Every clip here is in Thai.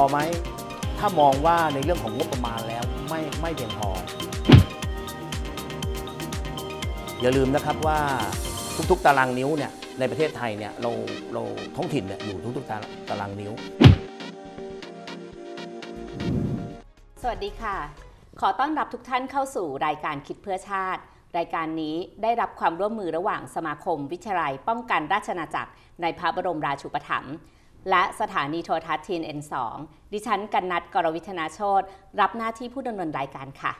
พอไหม ถ้ามองว่าในเรื่องของงบประมาณแล้วไม่ไม่เพียงพอ อย่าลืมนะครับว่าทุกๆตารางนิ้วเนี่ยในประเทศไทยเนี่ยเราเราท้องถิ่นเนี่ยอยู่ทุกๆตารางนิ้ว สวัสดีค่ะ ขอต้อนรับทุกท่านเข้าสู่รายการคิดเพื่อชาติ รายการนี้ได้รับความร่วมมือระหว่างสมาคมวิยาลัยป้องกันราชนาจักรในพระบรมราชูปถัมภ์และสถานีโทรทัศน์ทีนเอ็นสองดิฉันกันนัดกรวิทนาโชตรับหน้าที่ผู้ดำเนินรายการค่ะ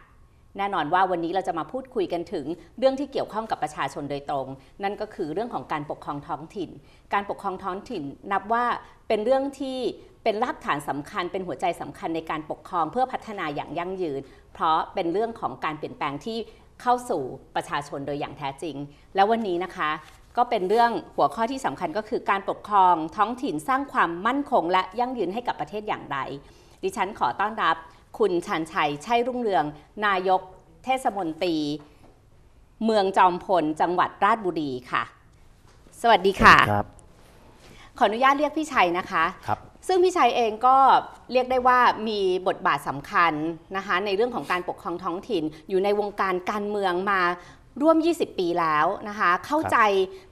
แน่นอนว่าวันนี้เราจะมาพูดคุยกันถึงเรื่องที่เกี่ยวข้องกับประชาชนโดยตรง นั่นก็คือเรื่องของการปกครองท้องถิ่น การปกครองท้องถิ่น นับว่าเป็นเรื่องที่เป็นรากฐานสำคัญ เป็นหัวใจสำคัญในการปกครองเพื่อพัฒนาอย่างยั่งยืน เพราะเป็นเรื่องของการเปลี่ยนแปลงที่เข้าสู่ประชาชนโดยอย่างแท้จริง แล้ววันนี้นะคะก็เป็นเรื่องหัวข้อที่สำคัญก็คือการปกครองท้องถิ่นสร้างความมั่นคงและยั่งยืนให้กับประเทศอย่างไร ดิฉันขอต้อนรับคุณชันชัยชัยรุ่งเรือง นายกเทศมนตรี เมืองจอมพล จังหวัดราชบุรีค่ะ สวัสดีค่ะครับ ขออนุญาตเรียกพี่ชัยนะคะครับซึ่งพี่ชัยเองก็เรียกได้ว่ามีบทบาทสำคัญนะคะในเรื่องของการปกครองท้องถิ่นอยู่ในวงการการเมืองมาร่วม 20 ปีแล้ว นะคะ เข้าใจ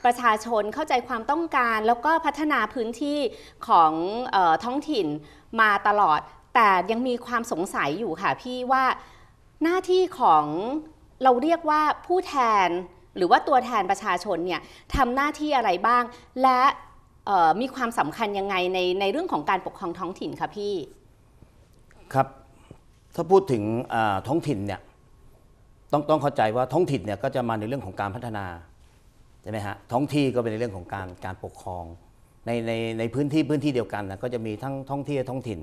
ประชาชน เข้าใจ ความ ต้องการ แล้วก็ พัฒนา พื้นที่ ของออท้องถิ่น มา ตลอด แต่ ยัง มี ความ สงสัย อยู่ ค่ะ พี่ ว่า หน้าที่ ของ เรา เรียก ว่า ผู้แทน หรือว่า ตัวแทน ประชาชน เนี่ยทำหน้าที่ อะไร บ้าง และมี ความสำคัญ ยังไง ใน ใน เรื่อง ของการ ปกครอง ท้องถิ่นคะพี่ ครับ ถ้า พูด ถึงท้องถิ่น เนี่ยต้องต้องเข้าใจว่าท้องถิ่นเนี่ยก็จะมาในเรื่องของการพัฒนาใช่ไหมฮะท้องที่ก็เป็นในเรื่องของการการปกครอง ในในในพื้นที่พื้นที่เดียวกันนะก็จะมีทั้งท้องที่ท้องถิ่น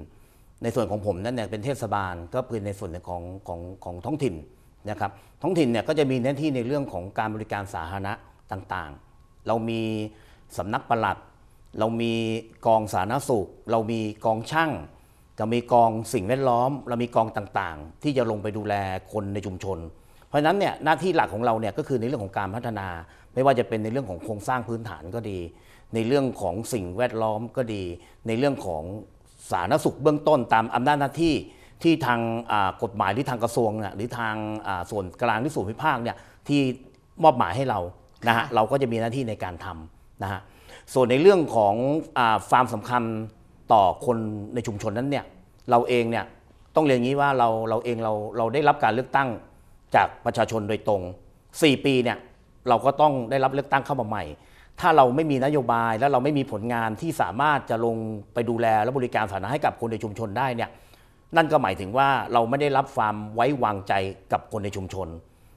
ในส่วนของผมนั่นเนี่ยเป็นเทศบาลก็เป็นในส่วนของของของท้องถิ่นนะครับท้องถิ่นเนี่ยก็จะมีหน้าที่ในเรื่องของการบริการสาธารณะต่างๆ เรามีสำนักปลัด เรามีกองสาธารณสุข เรามีกองช่าง จะมีกองสิ่งแวดล้อม เรามีกองต่างๆ ที่จะลงไปดูแลคนในชุมชนเพราะฉะนั้นเนี่ยหน้าที่หลักของเราเนี่ยก็คือในเรื่องของการพัฒนา ไม่ว่าจะเป็นในเรื่องของโครงสร้างพื้นฐานก็ดี ในเรื่องของสิ่งแวดล้อมก็ดี ในเรื่องของสาธารณสุขเบื้องต้นตามอำนาจหน้าที่ที่ทางกฎหมายที่ทางกระทรวงหรือทางส่วนกลางที่ส่วนพิพากเนี่ยที่มอบหมายให้เรานะฮะเราก็จะมีหน้าที่ในการทำนะฮะส่วนในเรื่องของความสำคัญต่อคนในชุมชนนั้นเนี่ยเราเองเนี่ยต้องเรียนงี้ว่าเราเราเองเราเราได้รับการเลือกตั้งจากประชาชนโดยตรง 4 ปีเนี่ยเราก็ต้องได้รับเลือกตั้งเข้ามาใหม่ ถ้าเราไม่มีนโยบายแล้วเราไม่มีผลงานที่สามารถจะลงไปดูแล และบริการสาธารณะให้กับคนในชุมชนได้เนี่ยนั่นก็หมายถึงว่าเราไม่ได้รับความไว้วางใจกับคนในชุมชน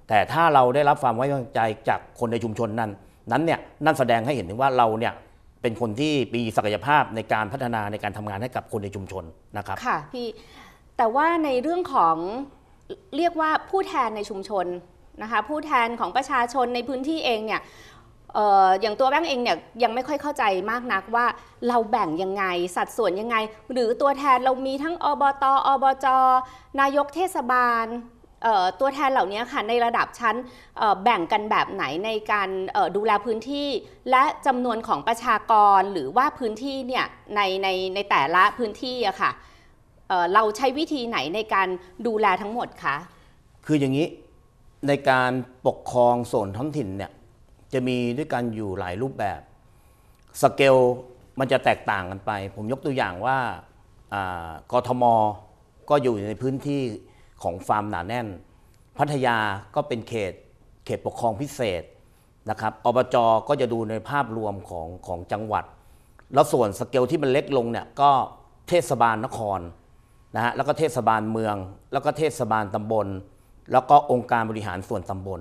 แต่ถ้าเราได้รับความไว้วางใจจากคนในชุมชนนั้นนั้นเนี่ยนั่นแสดงให้เห็นถึงว่าเราเนี่ยเป็นคนที่มีศักยภาพในการพัฒนาในการทำงานให้กับคนในชุมชนนะครับค่ะพี่แต่ว่าในเรื่องของเรียกว่าผู้แทนในชุมชนนะคะผู้แทนของประชาชนในพื้นที่เองเนี่ยอย่างตัวแบงเองเนี่ยยังไม่ค่อยเข้าใจมากนักว่าเราแบ่งยังไงสัดส่วนยังไง หรือตัวแทนเรามีทั้งอบต อบจ นายกเทศบาลตัวแทนเหล่านี้ค่ะในระดับชั้นแบ่งกันแบบไหนในการดูแลพื้นที่ และจำนวนของประชากรหรือว่าพื้นที่เนี่ยในในในแต่ละพื้นที่อะค่ะเราใช้วิธีไหนในการดูแลทั้งหมดคะ คืออย่างนี้ในการปกครองส่วนท้องถิ่นเนี่ยจะมีด้วยกันอยู่หลายรูปแบบ สเกลมันจะแตกต่างกันไป ผมยกตัวอย่างว่า กทม ก็อยู่ในพื้นที่ของฟาร์มหนาแน่น พัทยาก็เป็นเขต เขตปกครองพิเศษนะครับอบจก็จะดูในภาพรวมของของจังหวัด แล้วส่วนสเกลที่มันเล็กลงเนี่ยก็เทศบาลนครนะฮะแล้วก็เทศบาลเมือง แล้วก็เทศบาลตำบลแล้วก็องค์การบริหารส่วนตำบล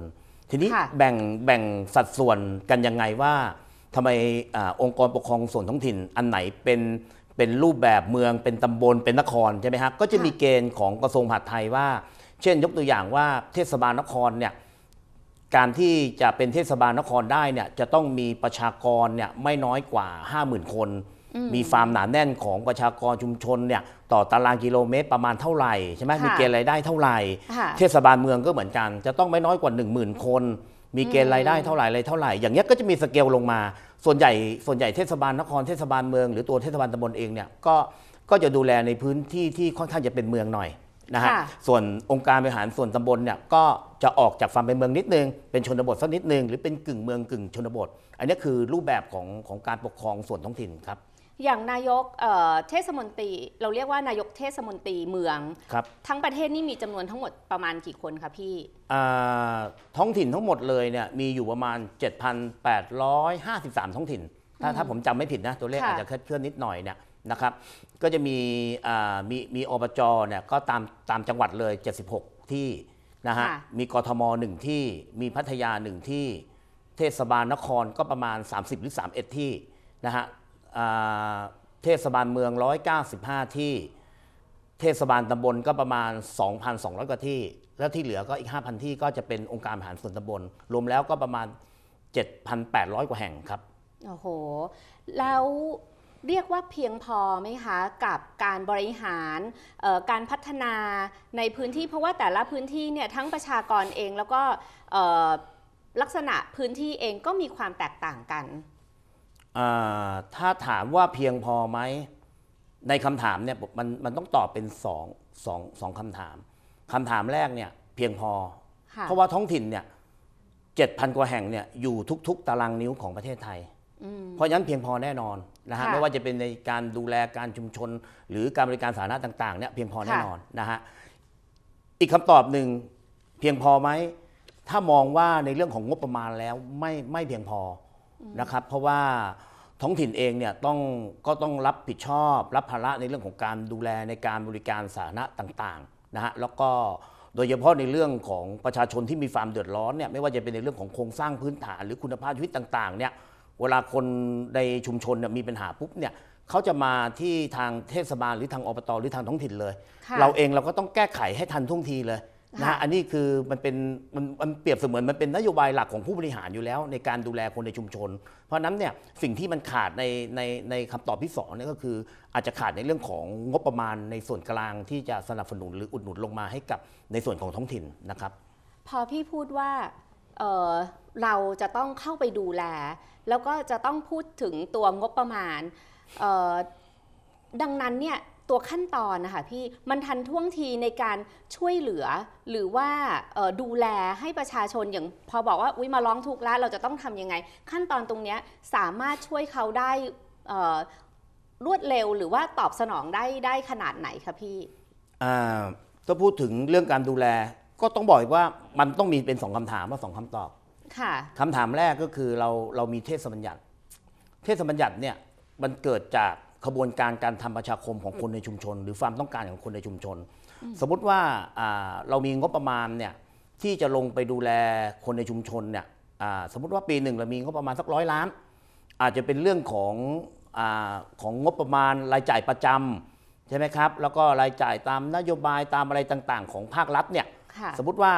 ทีนี้แบ่งแบ่งสัดส่วนกันยังไงว่าทำไมอองค์กรปกครองส่วนท้องถิ่นอันไหนเป็นเป็นรูปแบบเมืองเป็นตำบลเป็นนครใช่ไหมฮะก็จะมีเกณฑ์ของกระทรวงมหาดไทยว่า เช่นยกตัวอย่างว่าเทศบาลนครเนี่ยการที่จะเป็นเทศบาลนครได้เนี่ยจะต้องมีประชากรเนี่ยไม่น้อยกว่า 50,000คนมีฟาร์มหนาแน่นของประชากรชุมชนเนี่ยต่อตารางกิโลเมตรประมาณเท่าไหร่ใช่ไหมมีเกณฑ์รายได้เท่าไหร่เทศบาลเมืองก็เหมือนกัน จะต้องไม่น้อยกว่า 1 0,000 คน มีเกณฑ์รายได้เท่าไหร่อะไรเท่าไหร่ อย่างเงี้ยก็จะมีสเกลลงมา ส่วนใหญ่ส่วนใหญ่เทศบาลนครเทศบาลเมืองหรือตัวเทศบาลตำบลเองเนี่ยก็ก็จะดูแลในพื้นที่ที่ค่อนข้างจะเป็นเมืองหน่อยนะฮะส่วนองค์การบริหารส่วนตำบลเนี่ยก็จะออกจากความเป็นเมืองนิดนึงเป็นชนบทสักนิดนึงหรือเป็นกึ่งเมืองกึ่งชนบท อันนี้คือรูปแบบของของการปกครองส่วนท้องถิ่นครับอย่างนายกเเทศมนตรี เราเรียกว่านายกเทศมนตรีเมืองครับทั้งประเทศนี่มีจำนวนทั้งหมดประมาณกี่คนคะพี่ท้องถิ่นทั้งหมดเลยเนี่ยมีอยู่ประมาณ 7,853 ท้องถิ่น ถ้าถ้าผมจำไม่ผิดนะตัวเลขอาจจะเคลื่อนนิดหน่อยเนี่ยนะครับ ก็จะมีมีมีอบจเนี่ยก็ตามตามจังหวัดเลย 76 ที่นะฮะะมีกทมหนึ่งที่มีพัทยาหนึ่งที่เทศบาลนครก็ประมาณ 30หรือ31ที่นะฮะเทศบาลเมือง 195 ที่เทศบาลตำบลก็ประมาณ 2,200กว่าที่ แล้วที่เหลือก็อีก5,000ที่ก็จะเป็นองค์การบริหารส่วนตำบลรวมแล้วก็ประมาณ 7,800 กว่าแห่งครับโอ้โหแล้วเรียกว่าเพียงพอไหมคะ กับการบริหารการพัฒนาในพื้นที่เพราะว่าแต่ละพื้นที่เนี่ยทั้งประชากรเองแล้วก็ลักษณะพื้นที่เองก็มีความแตกต่างกันถ้าถามว่าเพียงพอไหม ในคำถามเนี่ยมันมันต้องตอบเป็นสองสองสองคำถามคำถามแรกเนี่ยเพียงพอเพราะว่าท้องถิ่นเนี่ยเจ็ดพันกว่าแห่งเนี่ยอยู่ทุกๆ ตารางนิ้วของประเทศไทย เพราะฉะนั้นเพียงพอแน่นอนนะฮะไม่ว่าจะเป็นในการดูแลการชุมชนหรือการบริการสาธารณะต่างๆเนี่ยเพียงพอแน่นอนนะฮะอีกคำตอบหนึ่งเพียงพอไหมถ้ามองว่าในเรื่องของงบประมาณแล้วไม่ไม่เพียงพอนะครับเพราะว่าท้องถิ่นเองเนี่ยต้องก็ต้องรับผิดชอบ รับภาระในเรื่องของการดูแลในการบริการสาธารณะต่างๆนะฮะแล้วก็โดยเฉพาะในเรื่องของประชาชนที่มีความเดือดร้อนเนี่ยไม่ว่าจะเป็นในเรื่องของโครงสร้างพื้นฐานหรือคุณภาพชีวิตต่างๆเนี่ยเวลาคนในชุมชนนมีปัญหาปุ๊บเนี่ยเขาจะมาที่ทางเทศบาลหรือทางอบตหรือทางท้องถิ่นเลย เราเองเราก็ต้องแก้ไขให้ทันท่วงทีเลยนะอันนี้คือมันเป็นมันมันเปรียบเสมือนมันเป็นนโยบายหลักของผู้บริหารอยู่แล้ว ในการดูแลคนในชุมชน เพราะนั้นเนี่ยสิ่งที่มันขาดในในในคำตอบที่สองเนี่ยก็คืออาจจะขาดในเรื่องของงบประมาณในส่วนกลางที่จะสนับสนุนหรืออุดหนุนลงมาให้กับในส่วนของท้องถิ่นนะครับ พอพี่พูดว่าเเราจะต้องเข้าไปดูแล แล้วก็จะต้องพูดถึงตัวงบประมาณดังนั้นเนี่ยตัวขั้นตอนนะคะพี่ มันทันท่วงทีในการช่วยเหลือหรือว่าดูแลให้ประชาชน อย่างพอบอกว่าอุ้ยมาร้องทุกข์แล้วเราจะต้องทำยังไง ขั้นตอนตรงนี้สามารถช่วยเขาได้รวดเร็วหรือว่าตอบสนองได้ได้ขนาดไหนคะพี่ถ้าพูดถึงเรื่องการดูแลก็ต้องบอกว่ามันต้องมีเป็นสองคำถามว่าสองคำตอบค่ะคำถามแรกก็คือเราเรามีเทศบัญญัติ เทศบัญญัติเนี่ยมันเกิดจากขบวนการการทำประชาคมของคนในชุมชน หรือความต้องการของคนในชุมชน สมมติว่าเรามีงบประมาณเนี่ยที่จะลงไปดูแลคนในชุมชนเนี่ยสมมติว่าปีหนึ่งเรามีงบประมาณสักร้อยล้าน อาจจะเป็นเรื่องของอของงบประมาณรายจ่ายประจำใช่ไหมครับ แล้วก็รายจ่ายตามนโยบายตามอะไรต่างๆ ของภาครัฐเนี่ย สมมติว่า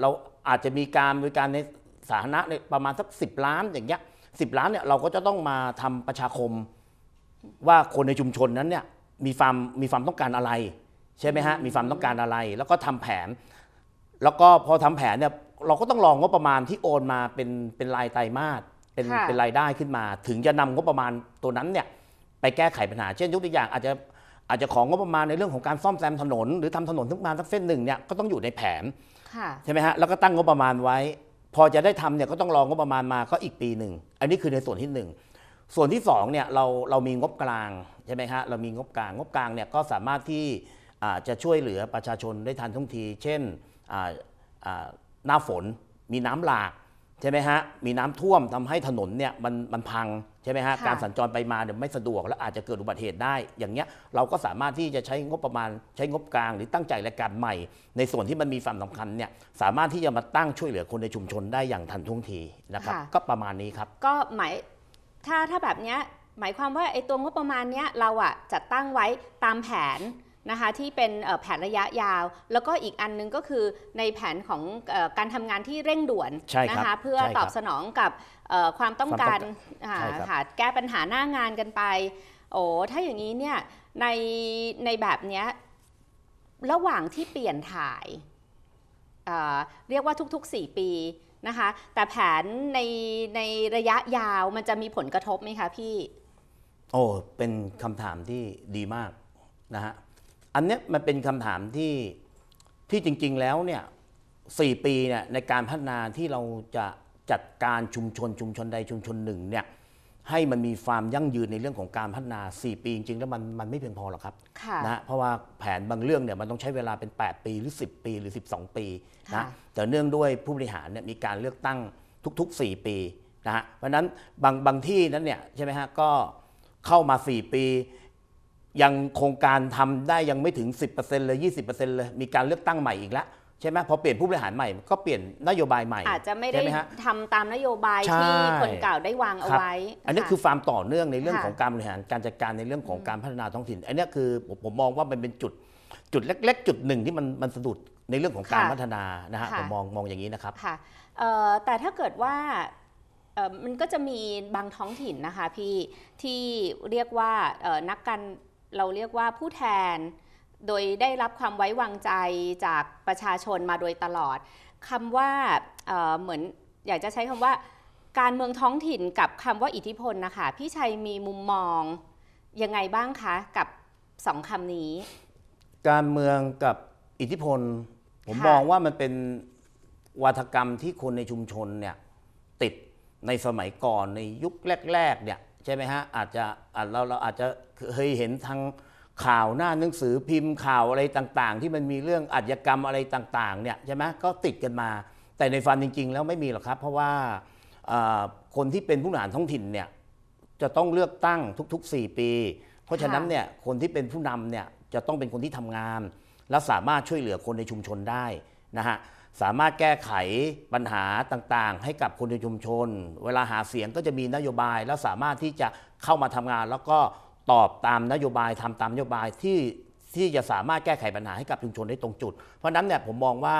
เราอาจจะมีการบริการในสาธารณะประมาณสัก10 ล้านอย่างเงี้ยสิล้านเนี่ยเราก็จะต้องมาทำประชาคมว่าคนในชุมชนนั้นเนี่ยมีความมีความต้องการอะไร ใช่ไหมฮะ มีความต้องการอะไร แล้วก็ทำแผน แล้วก็พอทำแผนเนี่ยเราก็ต้องลองงบประมาณที่โอนมาเป็นเป็นรายไตรมาสเป็นเป็นรายได้ขึ้นมา ถึงจะนำงบประมาณตัวนั้นเนี่ยไปแก้ไขปัญหา เช่นยกตัวอย่างอาจจะอาจจะของงบประมาณในเรื่องของการซ่อมแซมถนน หรือทำถนนทักมาสักเส้นหนึ่งเนี่ยก็ต้องอยู่ในแผนใช่ไหมฮะแล้วก็ตั้งงบประมาณไว้ พอจะได้ทำเนี่ยก็ต้องรองงบประมาณมาก็อีกปีหนึ่งอันนี้คือในส่วนที่หนึ่งส่วนที่2เนี่ยเราเรามีงบกลางใช่ไหมฮะเรามีงบกลางงบกลางเนี่ยก็สามารถที่จะช่วยเหลือประชาชนได้ทันท่วงที เช่นหน้าฝนมีน้ำหลากใช่ไหมฮะมีน้ำท่วมทำให้ถนนเนี่ยมันมันพังใช่ไหมฮะการสัญจรไปมาเนี่ยไม่สะดวก และอาจจะเกิดอุบัติเหตุได้ อย่างเงี้ยเราก็สามารถที่จะใช้งบประมาณใช้งบกลาง หรือตั้งใจรายการใหม่ ในส่วนที่มันมีความสำาคัญเนี่ยสามารถที่จะมาตั้งช่วยเหลือคนในชุมชนได้อย่างทันท่วงทีนะครับก็ประมาณนี้ครับก็หมายถ้าถ้าแบบเนี้ยหมายความว่าไอ้ตัวงบประมาณเนี้ยเราอะจัดตั้งไว้ตามแผนนะคะที่เป็นแผนระยะยาว แล้วก็อีกอันนึงก็คือในแผนของการทำงานที่เร่งด่วนนะคะเพื่อตอบสนองกับความต้องการค่ะแก้ปัญหาหน้างานกันไปโอ้ถ้าอย่างนี้เนี่ยในในแบบนี้ระหว่างที่เปลี่ยนถ่ายเรียกว่าทุกๆ4ปีนะคะแต่แผนในในระยะยาวมันจะมีผลกระทบไหมคะพี่ โอ้ เป็นคำถามที่ดีมากนะฮะ อันเนี้ยมันเป็นคำถามที่ที่จริงๆแล้วเนี่ยสี่ปีเนี่ยในการพัฒนาที่เราจะจัดการชุมชนชุมชนใดชุมชนหนึ่งเนี่ยให้มันมีความยั่งยืนในเรื่องของการพัฒนา 4 ปีจริง ๆ แล้วมันมันไม่เพียงพอหรอกครับะนะเพราะว่าแผนบางเรื่องเนี่ยมันต้องใช้เวลาเป็น 8 ปีหรือ 10 ปีหรือ 12 ปีนะแต่เนื่องด้วยผู้บริหารเนี่ยมีการเลือกตั้งทุกๆ 4 ปีนะฮะเพราะนั้นบางบางที่นั้นเนี่ยใช่ไหมฮะ ก็เข้ามา 4 ปี ยังโครงการทำได้ยังไม่ถึง 10%เลย20%เลยมีการเลือกตั้งใหม่อีกแล้วใช่ไหมพอเปลี่ยนผู้บริหารใหม่ก็เปลี่ยนนโยบายใหม่ อาจจะไม่ได้ทำตามนโยบายที่คนเก่าได้วางเอาไว้อันนี้คือความต่อเนื่องในเรื่องของการบริหารการจัดการในเรื่องของการพัฒนาท้องถิ่น อันนี้คือผมมองว่ามันเป็นจุดจุดเล็กๆจุดหนึ่งที่มันมันสะดุดในเรื่องของการพัฒนานะฮะผมมองมองอย่างนี้นะครับค่ะแต่ถ้าเกิดว่ามันก็จะมีบางท้องถิ่นนะคะพี่ที่เรียกว่านักการเราเรียกว่าผู้แทนโดยได้รับความไว้วางใจจากประชาชนมาโดยตลอดคำว่าเเหมือน อยากจะใช้คำว่า การเมืองท้องถิ่นกับคำว่าอิทธิพลนะคะพี่ชัยมีมุมมอง ยังไงบ้างคะ กับสองคำนี้ การเมืองกับอิทธิพล ผมมองว่ามันเป็นวัฒกรรมที่คนในชุมชนเนี่ยติดในสมัยก่อนในยุคแรกๆเนี่ยใช่ไหมฮะอาจจะเราเราอาจจะเคยเห็นทางข่าวหน้าหนังสือพิมพ์ข่าวอะไรต่างๆ ที่มันมีเรื่องอาชญากรรมอะไรต่างๆเนี่ยใช่ไหมก็ติดกันมาแต่ในฟันจริงๆแล้วไม่มีหรอกครับเพราะว่าคนที่เป็นผู้นานท้องถิ่นเนี่ยจะต้องเลือกตั้งทุก ๆ 4 ปี เพราะฉะนั้นเนี่ยคนที่เป็นผู้นำเนี่ยจะต้องเป็นคนที่ทำงาน และสามารถช่วยเหลือคนในชุมชนได้นะฮะสามารถแก้ไขปัญหาต่างๆ ให้กับคนในชุมชน เวลาหาเสียงก็จะมีนโยบาย และสามารถที่จะเข้ามาทำงานแล้วก็ตอบตามนโยบายทำตามนโยบายที่ที่จะสามารถแก้ไขปัญหาให้กับชุมชนได้ตรงจุด เพราะนั้นเนี่ยผมมองว่า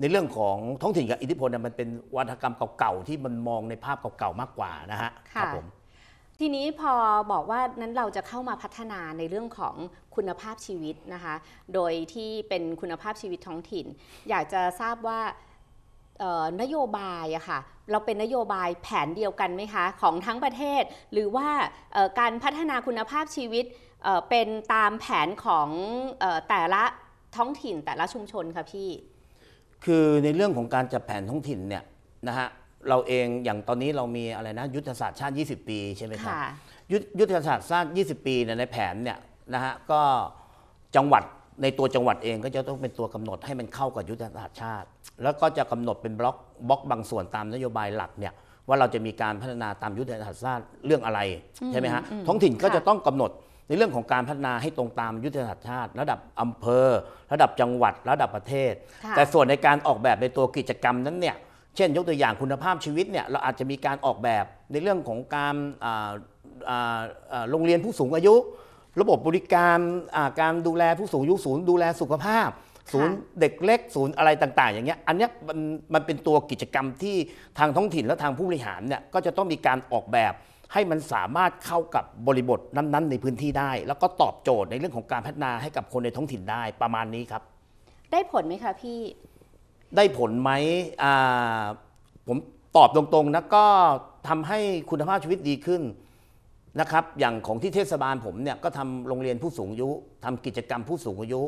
ในเรื่องของท้องถิ่นกับอิทธิพลเนี่ยมันเป็นวัฒกรรมเก่าๆที่มันมองในภาพเก่าๆมากกว่านะฮะครับผมทีนี้พอบอกว่านั้นเราจะเข้ามาพัฒนาในเรื่องของคุณภาพชีวิตนะคะโดยที่เป็นคุณภาพชีวิตท้องถิ่น อยากจะทราบว่านโยบายอะค่ะเราเป็นนโยบายแผนเดียวกันไหมคะ ของทั้งประเทศ หรือว่าการพัฒนาคุณภาพชีวิตเป็นตามแผนของแต่ละท้องถิ่นแต่ละชุมชนค่ะพี่ คือในเรื่องของการจัดแผนท้องถิ่นเนี่ยนะฮะเราเองอย่างตอนนี้เรามีอะไรนะยุทธศาสตร์ชาติ 20 ปีใช่ไหมครับยยุทธศาสตร์ชาติ 20 ปีในแผนเนี่ยนะฮะก็จังหวัดในตัวจังหวัดเองก็จะต้องเป็นตัวกำหนด ให้มันเข้ากับยุทธศาสตร์ชาติแล้วก็จะกำหนดเป็นบล็อกบล็อก บางส่วนตามนโยบายหลักเนี่ยว่าเราจะมีการพัฒนาตามยุทธศาสตร์ชาติเรื่องอะไรใช่ไหมฮะท้องถิ่นก็จะต้องกำหนดในเรื่องของการพัฒนาให้ตรงตามยุทธศาสตร์ชาติระดับอำเภอ ระดับจังหวัดระดับประเทศ แต่ส่วนในการออกแบบในตัวกิจกรรมนั้นเนี่ยเช่นยกตัวอย่างคุณภาพชีวิตเนี่ยเราอาจจะมีการออกแบบในเรื่องของการโรงเรียนผู้สูงอายุ ระบบบริการการดูแลผู้สูงอายุศูนย์ดูแลสุขภาพศูนย์เด็กเล็กศูนย์อะไรต่างๆ อย่างเงี้ยอันเนี้ยมันมันเป็นตัวกิจกรรมที่ทางท้องถิ่นและทางผู้บริหารเนี่ยก็จะต้องมีการออกแบบให้มันสามารถเข้ากับบริบทนั้น ๆ ในพื้นที่ได้ แล้วก็ตอบโจทย์ในเรื่องของการพัฒนาให้กับคนในท้องถิ่นได้ประมาณนี้ครับ ได้ผลไหมคะพี่ ได้ผลไหมอ่าผมตอบตรงๆนะก็ทำให้คุณภาพชีวิตดีขึ้นนะครับอย่างของที่เทศบาลผมเนี่ยก็ทำโรงเรียนผู้สูงอายุ ทำกิจกรรมผู้สูงอายุ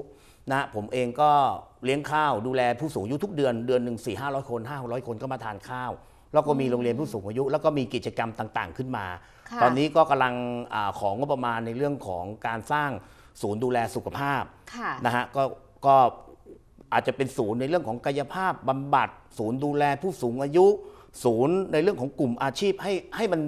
นะผมเองก็เลี้ยงข้าวดูแลผู้สูงอายุทุกเดือนเดือนหนึ่งสี่ห้าร้อยคนห้าร้อยคนก็มาทานข้าว แล้วก็มีโรงเรียนผู้สูงอายุแล้วก็มีกิจกรรมต่างๆขึ้นมา ตอนนี้ก็กำลังอของงบประมาณในเรื่องของการสร้างศูนย์ดูแลสุขภาพนะฮะก็ก็อาจจะเป็นศูนย์ในเรื่องของกายภาพ บำบัด ศูนย์ดูแลผู้สูงอายุ ศูนย์ในเรื่องของกลุ่มอาชีพให้ให้มัน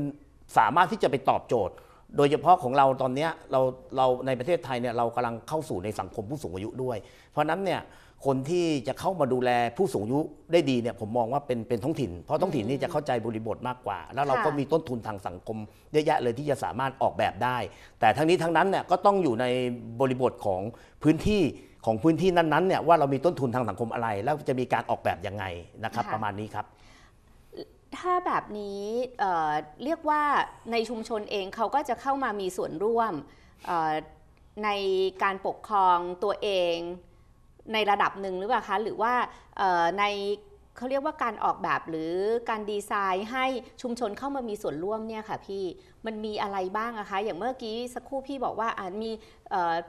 สามารถที่จะไปตอบโจทย์โดยเฉพาะของเราตอนนี้เราเราในประเทศไทยเนี่ยเรากำลังเข้าสู่ในสังคมผู้สูงอายุด้วย เพราะนั้นเนี่ยคนที่จะเข้ามาดูแลผู้สูงอายุได้ดีเนี่ยผมมองว่าเป็นเป็นท้องถิ่นเพราะท้องถิ่นนี่จะเข้าใจบริบทมากกว่า แล้วเราก็มีต้นทุนทางสังคมเยอะแยะเลยที่จะสามารถออกแบบได้ แต่ทั้งนี้ทั้งนั้นเนี่ยก็ต้องอยู่ในบริบทของพื้นที่ของพื้นที่นั้นๆเนี่ยว่าเรามีต้นทุนทางสังคมอะไร แล้วจะมีการออกแบบยังไงนะครับ ประมาณนี้ครับถ้าแบบนี้เเรียกว่าในชุมชนเองเขาก็จะเข้ามามีส่วนร่วม ในการปกครองตัวเองในระดับหนึ่งหรือเปล่าคะ หรือว่าในเขาเรียกว่าการออกแบบหรือการดีไซน์ให้ชุมชนเข้ามามีส่วนร่วมเนี่ยค่ะพี่มันมีอะไรบ้างนะคะอย่างเมื่อกี้สักครู่พี่บอกว่ามี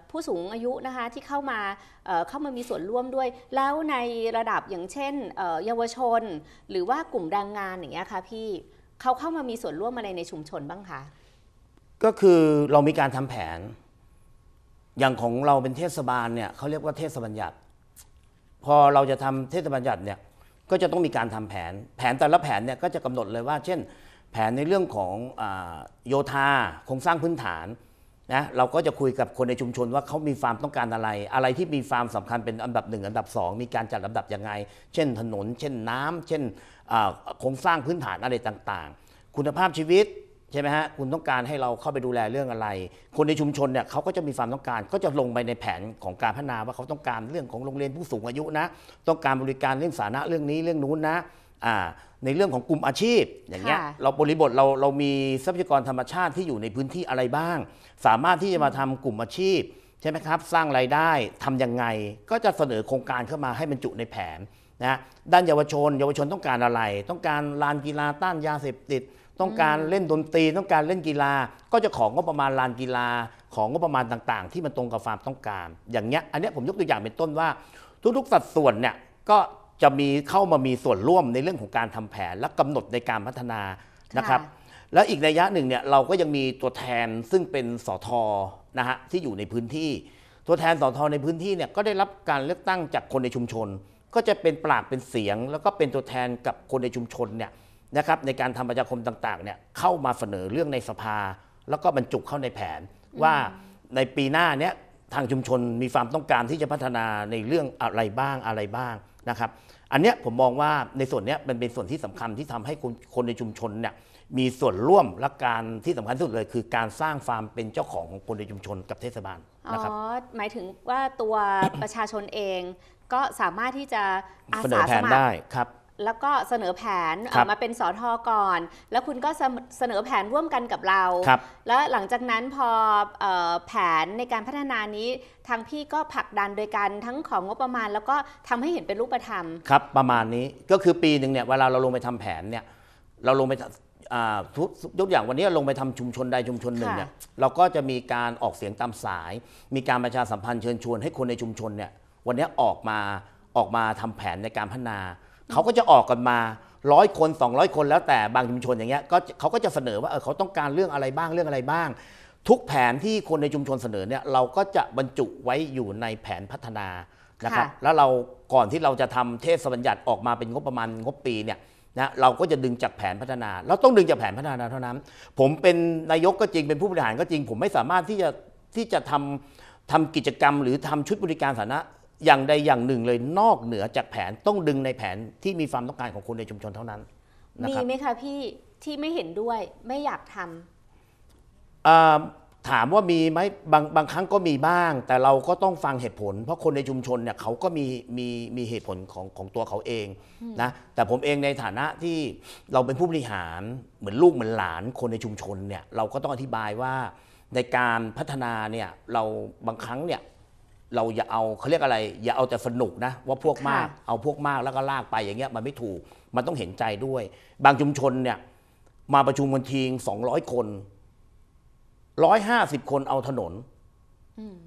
ผู้สูงอายุนะคะที่เข้ามาเข้ามามีส่วนร่วมด้วย แล้วในระดับอย่างเช่นเยาวชนหรือว่ากลุ่มแรงงานอย่างเงี้ยค่ะพี่เขาเข้ามามีส่วนร่วมอะไรในชุมชนบ้างคะก็คือเรามีการทำแผนอย่างของเราเป็นเทศบาลเนี่ยเขาเรียกว่าเทศบัญญัติ พอเราจะทำเทศบัญญัติเนี่ยก็จะต้องมีการทำแผน แผนแต่ละแผนเนี่ยก็จะกำหนดเลยว่าเช่น แผนในเรื่องของโยธาโครงสร้างพื้นฐานนะเราก็จะคุยกับคนในชุมชนว่าเขามีฟาร์มต้องการอะไร อะไรที่มีฟาร์มสำคัญเป็นอันดับหนึ่งอันดับ 2 มีการจัดลำดับยังไง เช่นถนน เช่นน้ำ เช่นโครงสร้างพื้นฐานอะไรต่างๆ คุณภาพชีวิตใช่ไหมฮะคุณต้องการให้เราเข้าไปดูแลเรื่องอะไร คนในชุมชนเนี่ยเขาก็จะมีความต้องการก็จะลงไปในแผนของการพัฒนาว่าเขาต้องการเรื่องของโรงเรียนผู้สูงอายุนะต้องการบริการเรื่องสาธารณะเรื่องนี้เรื่องนู้นนะอ่าในเรื่องของกลุ่มอาชีพอย่างเงี้ยเราบริบทเราเรามีทรัพยากรธรรมชาติที่อยู่ในพื้นที่อะไรบ้าง สามารถที่จะมาทำกลุ่มอาชีพใช่ไหมครับสร้างรายได้ทำยังไงก็จะเสนอโครงการเข้ามาให้บรรจุในแผนนะด้านเยาวชน เยาวชนต้องการอะไร ต้องการลานกีฬาต้านยาเสพติดต้องการเล่นดนตรีต้องการเล่นกีฬา ก็จะของงบประมาณลานกีฬาของงบประมาณต่างๆ ที่มันตรงกับความต้องการ อย่างเงี้ยอันเนี้ยผมยกตัวอย่างเป็นต้นว่า ทุกๆสัดส่วนเนี่ยก็จะมีเข้ามามีส่วนร่วมในเรื่องของการทำแผนและกำหนดในการพัฒนานะครับ แล้วอีกในยะหนึ่งเนี่ยเราก็ยังมีตัวแทนซึ่งเป็นสทนะฮะที่อยู่ในพื้นที่ ตัวแทนสทในพื้นที่เนี่ยก็ได้รับการเลือกตั้งจากคนในชุมชน ก็จะเป็นปากเป็นเสียง แล้วก็เป็นตัวแทนกับคนในชุมชนเนี่ยนะครับในการทำประชาคมต่างๆเนี่ยเข้ามาเสนอเรื่องในสภา แล้วก็บรรจุเข้าในแผน ว่าในปีหน้าเนี้ยทางชุมชนมีความต้องการที่จะพัฒนาในเรื่องอะไรบ้างอะไรบ้างนะครับ อันเนี้ยผมมองว่าในส่วนเนี้ยมันเป็นส่วนที่สำคัญที่ทำให้คนคนในชุมชนเนี่ยมีส่วนร่วมและการที่สำคัญที่สุดเลย คือ การสร้างฟาร์มเป็นเจ้าของของคนในชุมชนกับเทศบาลนะครับอ๋อหมายถึงว่าตัวประชาชนเอง ก็สามารถที่จะอาสาสมัครได้ครับแล้วก็เสนอแผนมาเป็นสอทอก่อน แล้วคุณก็เสนอแผนร่วมกันกับเรารแล้วหลังจากนั้นพออแผนในการพัฒนานี้ ทางพี่ก็ผลักดันโดยการทั้งของงบประมาณ แล้วก็ทำให้เห็นเป็นรูปธรรม ครับ ประมาณนี้ ก็คือปีหนึ่งเนี่ยเวลาเราลงไปทำแผนเนี่ย เราลงไปทุกยกอย่างวันนี้ลงไปทำชุมชนใดชุมชนหนึ่งเนี่ย เราก็จะมีการออกเสียงตามสาย มีการประชาสัมพันธ์เชิญชวนให้คนในชุมชนเนี่ย วันนี้ออกมา ออกมาทำแผนในการพัฒนาเขาก็จะออกกันมาร้อยคน200 คนแล้วแต่บางชุมชนอย่างเงี้ยก็เขาก็จะเสนอว่าเออเขาต้องการเรื่องอะไรบ้างเรื่องอะไรบ้าง ทุกแผนที่คนในชุมชนเสนอเนี่ยเราก็จะบรรจุไว้อยู่ในแผนพัฒนานะครับแล้วเราก่อนที่เราจะทำเทศบัญญัติออกมาเป็นงบประมาณงบปีเนี่ยนะเราก็จะดึงจากแผนพัฒนา เราต้องดึงจากแผนพัฒนาเท่านั้น ผมเป็นนายกก็จริงเป็นผู้บริหารก็จริงผมไม่สามารถที่จะที่จะทำทำกิจกรรม หรือทำชุดบริการสาธารณะอย่างใดอย่างหนึ่งเลยนอกเหนือจากแผนต้องดึงในแผนที่มีความต้องการของคนในชุมชนเท่านั้นมีไหมคะพี่ที่ไม่เห็นด้วยไม่อยากทำาถามว่ามีไหมบางบางครั้งก็มีบ้าง แต่เราก็ต้องฟังเหตุผลเพราะคนในชุมชนเนี่ยเขาก็มีมีมีเหตุผลของของตัวเขาเองนะแต่ผมเองในฐานะที่เราเป็นผู้บริหารเหมือนลูกเหมือนหลานคนในชุมชนเนี่ยเราก็ต้องอธิบายว่าในการพัฒนาเนี่ยเราบางครั้งเนี่ยเราอย่าเอาเขาเรียกอะไร อย่าเอาแต่สนุกนะว่าพวกมากเอาพวกมากแล้วก็ลากไปอย่างเงี้ยมันไม่ถูกมันต้องเห็นใจด้วย บางชุมชนเนี่ย มาประชุมวันทีงสองร้อยคนร้อยห้าสิบคนเอาถนน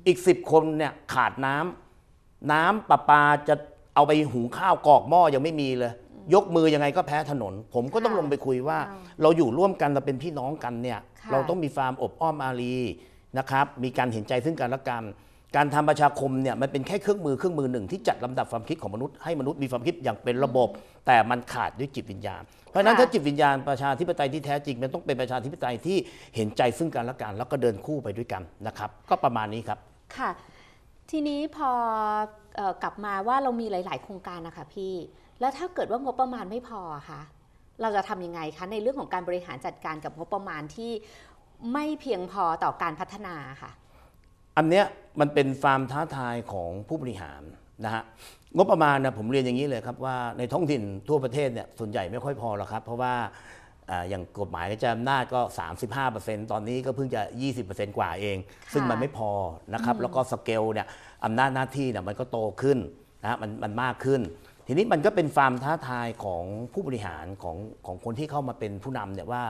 อีกสิบคนเนี่ยขาดน้ำ น้ำประปาจะเอาไปหุงข้าวกอกหม้อยังไม่มีเลย ยกมือยังไงก็แพ้ถนน ผมก็ต้องลงไปคุยว่า เราอยู่ร่วมกันเราเป็นพี่น้องกันเนี่ย เราต้องมีความอบอ้อมอารีนะครับ มีการเห็นใจซึ่งกันและกันการทำประชาคมเนี่ยมันเป็นแค่เครื่องมือเครื่องมือหนึ่งที่จัดลำดับความคิดของมนุษย์ให้มนุษย์มีความคิดอย่างเป็นระบบ แต่มันขาดด้วยจิตวิญญาณเพราะฉะนั้นถ้าจิตวิญญาณประชาธิปไตยที่แท้จริงมันต้องเป็นประชาธิปไตยที่เห็นใจซึ่งกันและกันแล้วก็เดินคู่ไปด้วยกันนะครับ ก็ประมาณนี้ครับค่ะ ทีนี้พอกลับมาว่าเรามีหลาย ๆ โครงการนะคะพี่แล้วถ้าเกิดว่างบประมาณไม่พอคะเราจะทำยังไงคะในเรื่องของการบริหารจัดการกับงบประมาณที่ไม่เพียงพอต่อการพัฒนาค่ะอันเนี้ยมันเป็นความท้าทายของผู้บริหารนะฮะงบประมาณนะผมเรียนอย่างนี้เลยครับว่าในท้องถิ่นทั่วประเทศเนี่ยส่วนใหญ่ไม่ค่อยพอหรอกครับเพราะว่าอย่างกฎหมายก็จะอำนาจก็ 35%ตอนนี้ก็เพิ่งจะ 20%กว่าเอง ซึ่งมันไม่พอนะครับแล้วก็สเกลเนี่ยอำนาจหน้าที่เนี่ยมันก็โตขึ้นนะมันมันมากขึ้น ทีนี้มันก็เป็นความท้าทายของผู้บริหารของของคนที่เข้ามาเป็นผู้นำเนี่ยว่า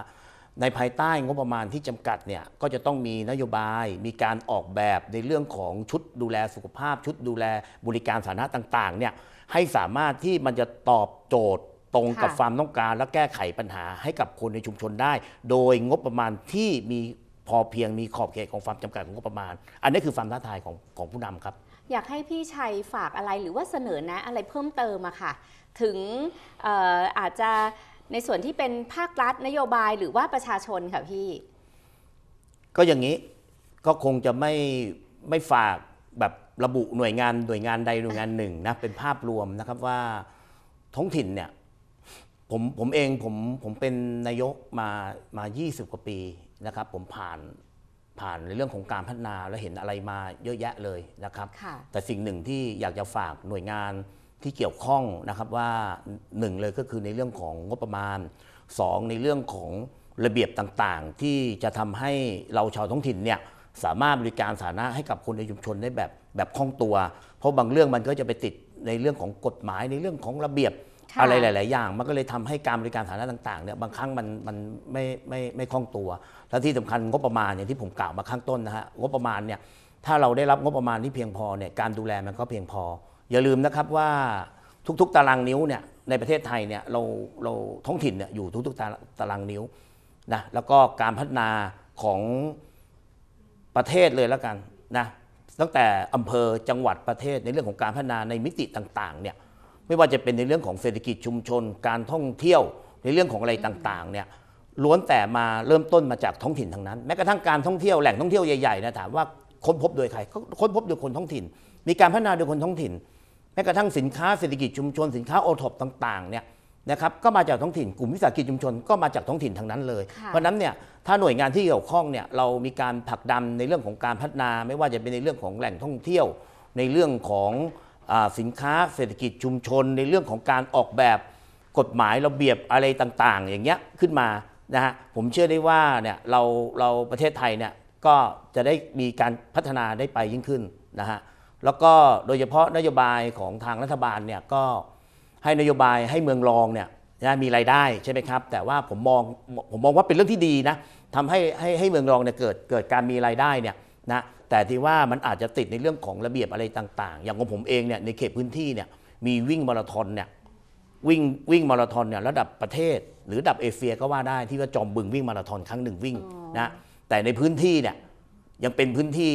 ในภายใต้งบประมาณที่จำกัดเนี่ยก็จะต้องมีนโยบาย มีการออกแบบในเรื่องของชุดดูแลสุขภาพ ชุดดูแลบริการสาธารณะต่างๆ เนี่ยให้สามารถที่มันจะตอบโจทย์ตรงกับความต้องการ และแก้ไขปัญหาให้กับคนในชุมชนได้ โดยงบประมาณที่มีพอเพียงมีขอบเขตของความจำกัดของงบประมาณ อันนี้คือความท้าทายของของผู้นำครับ อยากให้พี่ชัยฝากอะไรหรือว่าเสนอนะอะไรเพิ่มเติมอะค่ะถึงอออาจจะในส่วนที่เป็นภาครัฐนโยบายหรือว่าประชาชนค่ะพี่ ก็อย่างนี้ก็คงจะไม่ไม่ฝากแบบระบุหน่วยงาน หน่วยงานใดหน่วยงานหนึ่งนะเป็นภาพรวมนะครับว่าท้องถิ่นเนี่ยผมผมเอง ผมผมเป็นนายกมามา 20 กว่าปีนะครับ ผมผ่านผ่านในเรื่องของการพัฒนาและเห็นอะไรมาเยอะแยะเลยนะครับ แต่สิ่งหนึ่งที่อยากจะฝากหน่วยงานที่เกี่ยวข้องนะครับว่าหนึ่งเลยก็คือในเรื่องของงบประมาณ2ในเรื่องของระเบียบต่างๆ ที่จะทำให้เราชาวท้องถิ่นเนี่ยสามารถบริการสาธารณะให้กับคนในชุมชนได้แบบแบบคล่องตัว เพราะบางเรื่องมันก็จะไปติดในเรื่องของกฎหมายในเรื่องของระเบียบอะไรหลาย ๆ อย่าง มันก็เลยทำให้การบริการสาธารณะต่างๆเนี่ยบางครั้งมันมันไม่ไม่ไม่คล่องตัวและที่สำคัญงบประมาณอย่างที่ผมกล่าวมาข้างต้นนะฮะงบประมาณเนี่ยถ้าเราได้รับงบประมาณที่เพียงพอเนี่ยการดูแลมันก็เพียงพออย่าลืมนะครับว่าทุกๆ ตารางนิ้วเนี่ยในประเทศไทยเนี่ยเราเราท้องถิ่นเนี่ยอยู่ทุกๆ ตารางนิ้วนะแล้วก็การพัฒนาของประเทศเลยแล้วกันนะตั้งแต่อำเภอจังหวัดประเทศ ในเรื่องของการพัฒนาในมิติต่างๆเนี่ยไม่ว่าจะเป็นในเรื่องของเศรษฐกิจชุมชนการท่องเที่ยวในเรื่องของอะไรต่างๆเนี่ยล้วนแต่มาเริ่มต้นมาจากท้องถิ่นทั้งนั้นแม้กระทั่งการท่องเที่ยวแหล่งท่องเที่ยวใหญ่ๆนะถามว่าค้นพบโดยใครค้นพบโดยคนท้องถิ่น มีการพัฒนาโดยคนท้องถิ่นกระทั่งสินค้าเศรษฐกิจชุมชนสินค้าโอทอปต่างๆเนี่ยนะครับก็มาจากท้องถิ่นกลุ่มวิสาหกิจชุมชน ก็มาจากท้องถิ่นทางนั้นเลยเพราะนั้นเนี่ยถ้าหน่วยงานที่เกี่ยวข้องเนี่ยเรามีการผลักดันในเรื่องของการพัฒนาไม่ว่าจะเป็นในเรื่องของแหล่งท่องเที่ยวในเรื่องของอสินค้าเศรษฐกิจชุมชน ในเรื่องของการออกแบบกฎหมายระเบียบอะไรต่างๆ อย่างเงี้ยขึ้นมานะฮะผมเชื่อได้ว่าเนี่ยเราเราประเทศไทยเนี่ยก็จะได้มีการพัฒนาได้ไปยิ่งขึ้นนะฮะแล้วก็โดยเฉพาะนโยบายของทางรัฐบาลเนี่ยก็ให้นโยบายให้เมืองรองเนี่ยนะมีรายได้ใช่ไหมครับแต่ว่าผมมองผมมองว่าเป็นเรื่องที่ดีนะทำให้ให้ให้เมืองรองเนี่ยเกิดเกิดการมีรายได้เนี่ยนะแต่ที่ว่ามันอาจจะติดในเรื่องของระเบียบอะไรต่างๆ อย่างของผมเองเนี่ยในเขตพื้นที่เนี่ยมีวิ่งมาราธอนเนี่ยวิ่งวิ่งมาราธอนเนี่ยระดับประเทศหรือระดับเอเชียก็ว่าได้ที่ว่าจอมบึงวิ่งมาราธอนครั้งหนึ่งวิ่งนะแต่ในพื้นที่เนี่ยยังเป็นพื้นที่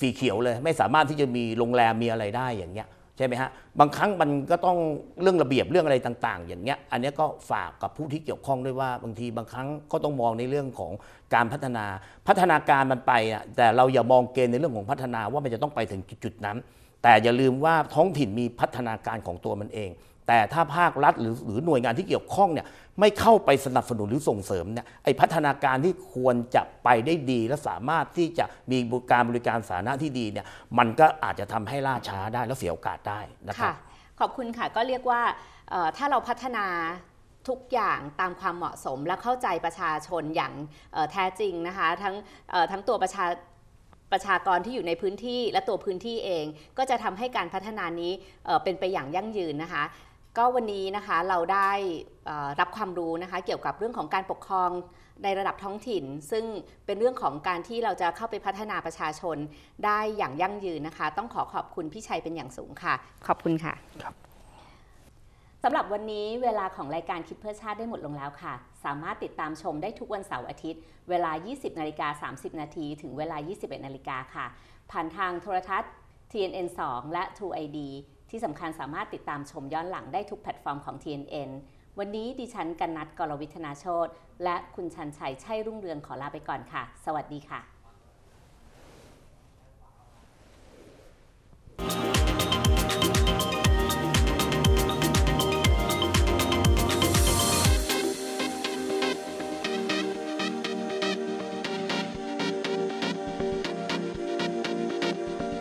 สีเขียวเลยไม่สามารถที่จะมีโรงแรมมีอะไรได้อย่างเงี้ยใช่ไหมฮะบางครั้งมันก็ต้องเรื่องระเบียบเรื่องอะไรต่างๆ อย่างเงี้ยอันนี้ก็ฝากกับผู้ที่เกี่ยวข้องด้วยว่าบางทีบางครั้งก็ต้องมองในเรื่องของการพัฒนาพัฒนาการมันไปอ่ะแต่เราอย่ามองเกณฑ์ในเรื่องของพัฒนาว่ามันจะต้องไปถึงจุดนั้น แต่อย่าลืมว่าท้องถิ่นมีพัฒนาการของตัวมันเองแต่ถ้าภาครัฐหรือหรือหน่วยงานที่เกี่ยวข้องเนี่ยไม่เข้าไปสนับสนุนหรือส่งเสริมเนี่ยไอพัฒนาการที่ควรจะไปได้ดี และสามารถที่จะมีการบริการสาธารณะที่ดีเนี่ยมันก็อาจจะทำให้ล่าช้าได้แล้วเสียโอกาสได้นะครับขอบคุณค่ะก็เรียกว่าถ้าเราพัฒนาทุกอย่างตามความเหมาะสมและเข้าใจประชาชนอย่างแท้จริงนะคะ ทั้งทั้งตัวประชาประชากรที่อยู่ในพื้นที่ และตัวพื้นที่เอง ก็จะทำให้การพัฒนานี้เป็นไปอย่างยั่งยืนนะคะก็วันนี้นะคะเราได้รับความรู้นะคะเกี่ยวกับเรื่องของการปกครองในระดับท้องถิ่น ซึ่งเป็นเรื่องของการที่เราจะเข้าไปพัฒนาประชาชนได้อย่างยั่งยืนนะคะ ต้องขอขอบคุณพี่ชัยเป็นอย่างสูงค่ะขอบคุณค่ะครับสำหรับวันนี้เวลาของรายการคิดเพื่อชาติได้หมดลงแล้วค่ะ สามารถติดตามชมได้ทุกวันเสาร์อาทิตย์ เวลา 20 นาฬิกา 30 นาทีถึงเวลา 21 นาฬิกาค่ะผ่านทางโทรทัศน์ TNN 2และ2 ID ที่สำคัญสามารถติดตามชมย้อนหลังได้ทุกแพลตฟอร์มของ TNN วันนี้ดิฉันกันนัทกรวิทนาโชตและคุณชันชัยชัยรุ่งเรืองขอลาไปก่อนค่ะ สวัสดีค่ะ